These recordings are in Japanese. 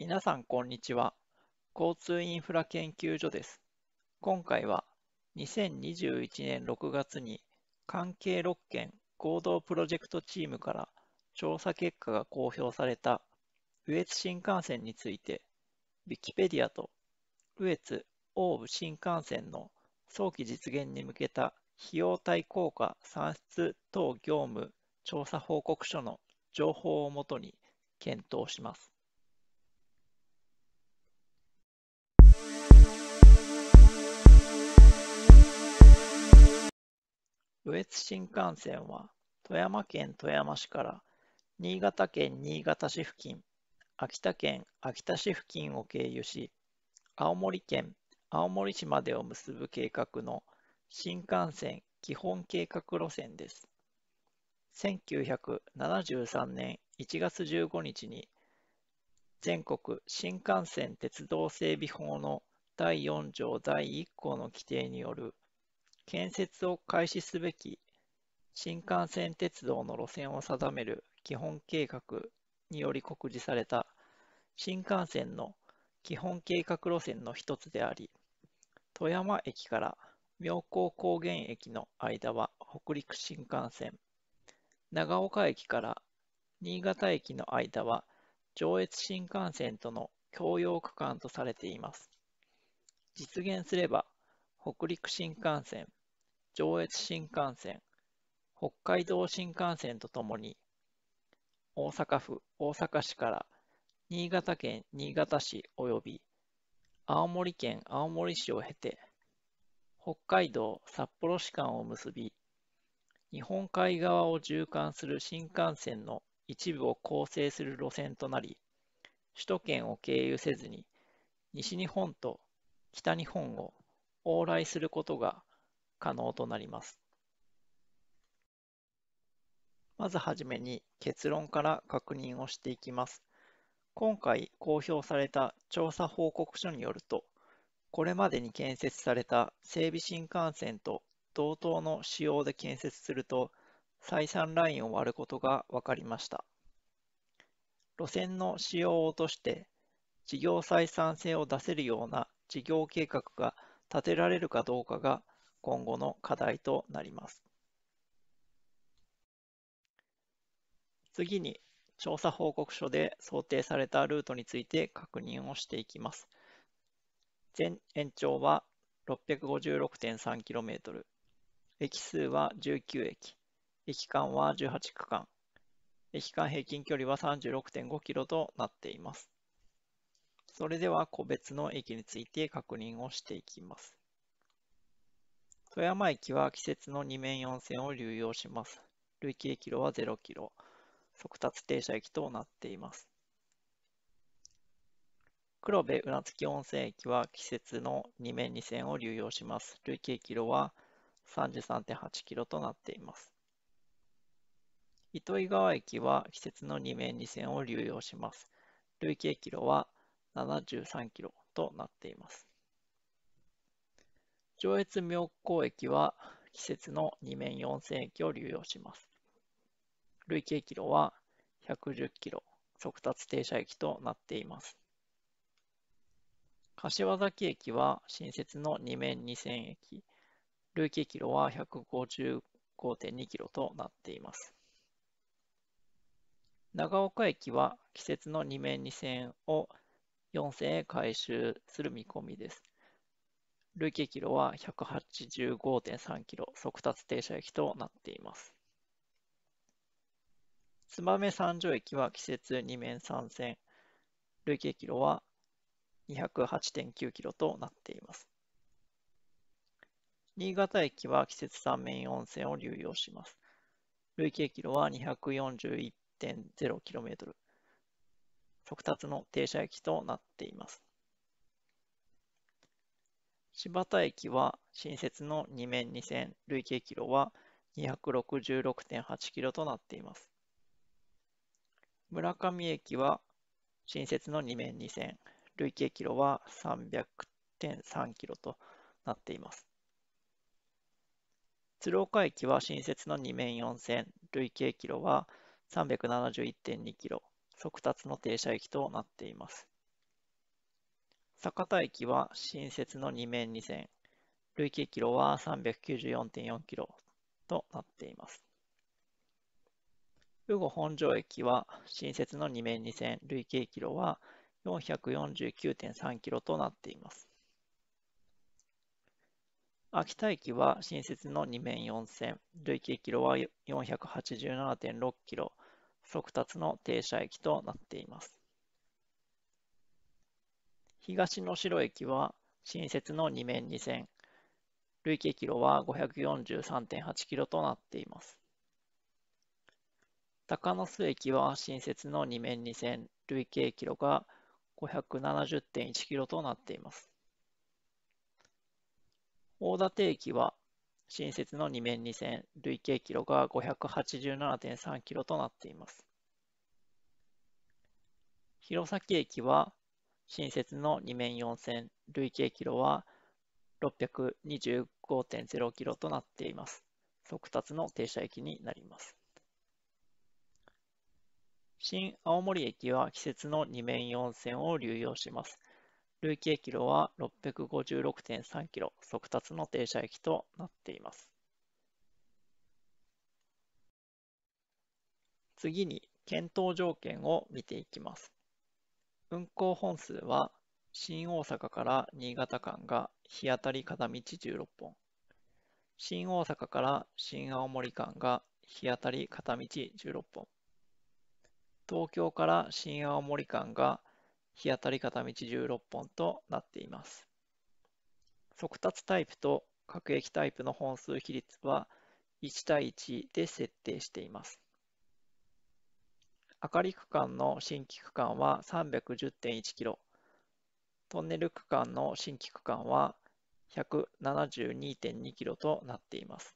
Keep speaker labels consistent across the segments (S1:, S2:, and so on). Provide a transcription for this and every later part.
S1: 皆さんこんにちは。交通インフラ研究所です。今回は2021年6月に関係6県合同プロジェクトチームから調査結果が公表された羽越新幹線について、Wikipedia と羽越・ー武新幹線の早期実現に向けた費用対効果算出等業務調査報告書の情報をもとに検討します。羽越新幹線は富山県富山市から新潟県新潟市付近、秋田県秋田市付近を経由し、青森県青森市までを結ぶ計画の新幹線基本計画路線です。1973年1月15日に全国新幹線鉄道整備法の第4条第1項の規定による建設を開始すべき新幹線鉄道の路線を定める基本計画により告示された新幹線の基本計画路線の一つであり、富山駅から妙高高原駅の間は北陸新幹線、長岡駅から新潟駅の間は上越新幹線との共用区間とされています。実現すれば、北陸新幹線、上越新幹線、北海道新幹線とともに、大阪府大阪市から新潟県新潟市及び青森県青森市を経て、北海道札幌市間を結び、日本海側を縦貫する新幹線の一部を構成する路線となり、首都圏を経由せずに西日本と北日本を往来することが可能となります。まずはじめに結論から確認をしていきます。今回公表された調査報告書によると、これまでに建設された整備新幹線と同等の仕様で建設すると、採算ラインを割ることが分かりました。路線の仕様を落として、事業採算性を出せるような事業計画が立てられるかどうかが今後の課題となります。次に、調査報告書で想定されたルートについて確認をしていきます。全延長は 656.3km、駅数は19駅、駅間は18区間、駅間平均距離は 36.5km となっています。それでは個別の駅について確認をしていきます。富山駅は季節の2面4線を流用します。累計キロは0キロ。速達停車駅となっています。黒部つ月温泉駅は季節の2面2線を流用します。累計キロは33.8キロとなっています。糸魚川駅は季節の2面2線を流用します。累計キロは73キロとなっています。上越妙高駅は季節の2面4000駅を流用します。累計キロは110キロ、速達停車駅となっています。柏崎駅は新設の2面2000駅、累計キロは155.2キロとなっています。長岡駅は季節の2面2000を4000へ回収する見込みです。累計キロは185.3キロ、速達停車駅となっています。燕三条駅は季節2面3線、累計キロは208.9キロとなっています。新潟駅は季節3面4線を流用します。累計キロは 241.0km。速達の停車駅となっています。柴田駅は新設の2面2線、累計キロは266.8キロとなっています。村上駅は新設の2面2線、累計キロは300.3キロとなっています。鶴岡駅は新設の2面4線、累計キロは371.2キロ、速達の停車駅となっています。酒田駅は新設の2面2線、累計キロは394.4キロとなっています。羽後本庄駅は新設の2面2線、累計キロは449.3キロとなっています。秋田駅は新設の2面4線、累計キロは487.6キロ、速達の停車駅となっています。東野城駅は新設の2面2線、累計キロは543.8キロとなっています。高野須駅は新設の2面2線、累計キロが570.1キロとなっています。大館駅は新設の2面2線、累計キロが587.3キロとなっています。弘前駅は新設の2面4線累計キロは625.0キロとなっています。速達の停車駅になります。新青森駅は季節の2面4線を流用します。累計キロは656.3キロ、速達の停車駅となっています。次に検討条件を見ていきます。運行本数は新大阪から新潟間が日当たり片道16本、新大阪から新青森間が日当たり片道16本、東京から新青森間が日当たり片道16本となっています。速達タイプと各駅タイプの本数比率は1対1で設定しています。明り区間の新規区間は 310.1km、トンネル区間の新規区間は 172.2km となっています。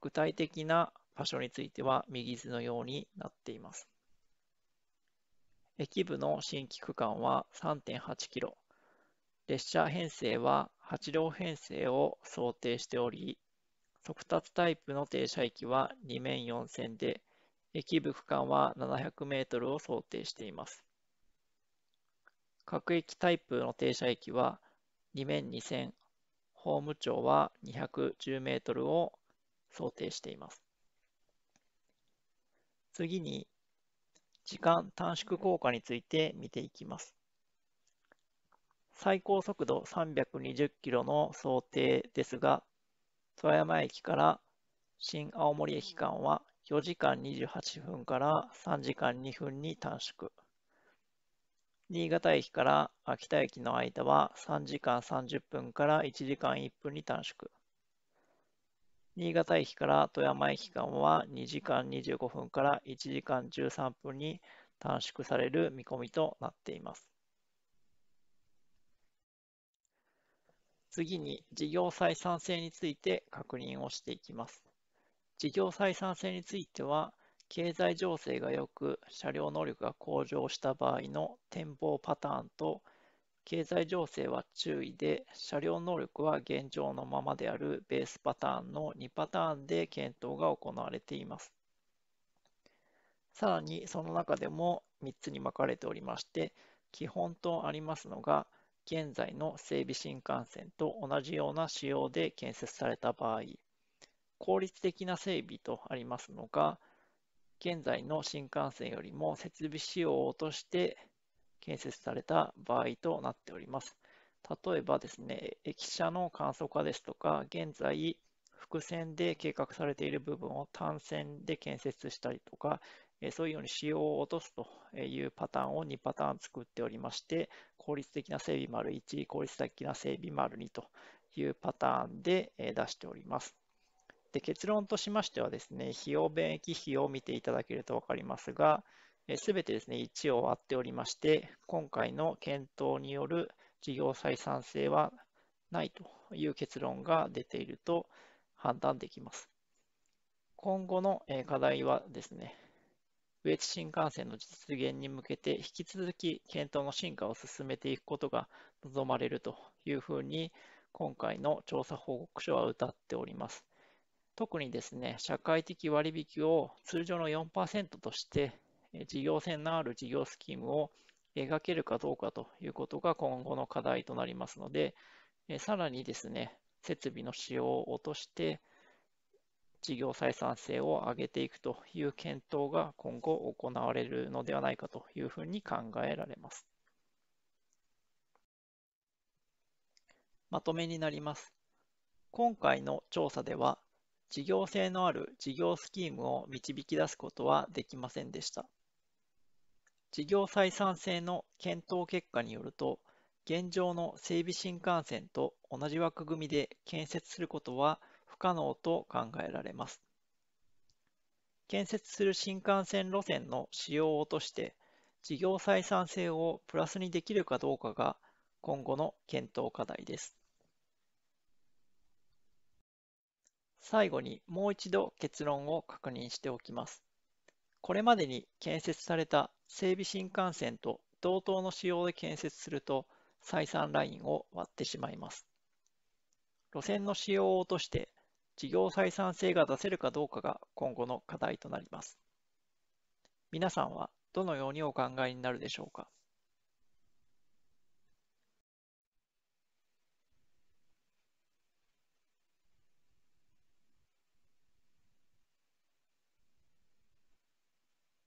S1: 具体的な場所については右図のようになっています。駅部の新規区間は 3.8km、列車編成は8両編成を想定しており、速達タイプの停車駅は2面4線で、駅部区間は700メートルを想定しています。各駅タイプの停車駅は2面2000、ホーム長は210メートルを想定しています。次に、時間短縮効果について見ていきます。最高速度320キロの想定ですが、富山駅から新青森駅間は4時間28分から3時間2分に短縮。新潟駅から秋田駅の間は3時間30分から1時間1分に短縮。新潟駅から富山駅間は2時間25分から1時間13分に短縮される見込みとなっています。次に事業採算性について確認をしていきます。事業採算性については、経済情勢が良く、車両能力が向上した場合の展望パターンと、経済情勢は注意で、車両能力は現状のままであるベースパターンの2パターンで検討が行われています。さらに、その中でも3つに分かれておりまして、基本とありますのが、現在の整備新幹線と同じような仕様で建設された場合、効率的な整備とありますのが、現在の新幹線よりも設備仕用を落として建設された場合となっております。例えばですね、駅舎の簡素化ですとか、現在、複線で計画されている部分を単線で建設したりとか、そういうように仕様を落とすというパターンを2パターン作っておりまして、効率的な整備丸1、効率的な整備丸2というパターンで出しております。で結論としましてはですね、費用便益費を見ていただけると分かりますが、すべてですね、1を割っておりまして、今回の検討による事業採算性はないという結論が出ていると判断できます。今後の課題はですね、上越新幹線の実現に向けて引き続き検討の進化を進めていくことが望まれるというふうに今回の調査報告書は謳っております。特にですね、社会的割引を通常の4%として、事業性のある事業スキームを描けるかどうかということが今後の課題となりますので、さらにですね、設備の使用を落として、事業採算性を上げていくという検討が今後行われるのではないかというふうに考えられます。まとめになります。今回の調査では、事業性のある事業スキームを導き出すことはできませんでした。事業採算性の検討結果によると、現状の整備新幹線と同じ枠組みで建設することは不可能と考えられます。建設する新幹線路線の使用を落として、事業採算性をプラスにできるかどうかが今後の検討課題です。最後にもう一度結論を確認しておきます。これまでに建設された整備新幹線と同等の仕様で建設すると採算ラインを割ってしまいます。路線の仕様を落として事業採算性が出せるかどうかが今後の課題となります。皆さんはどのようにお考えになるでしょうか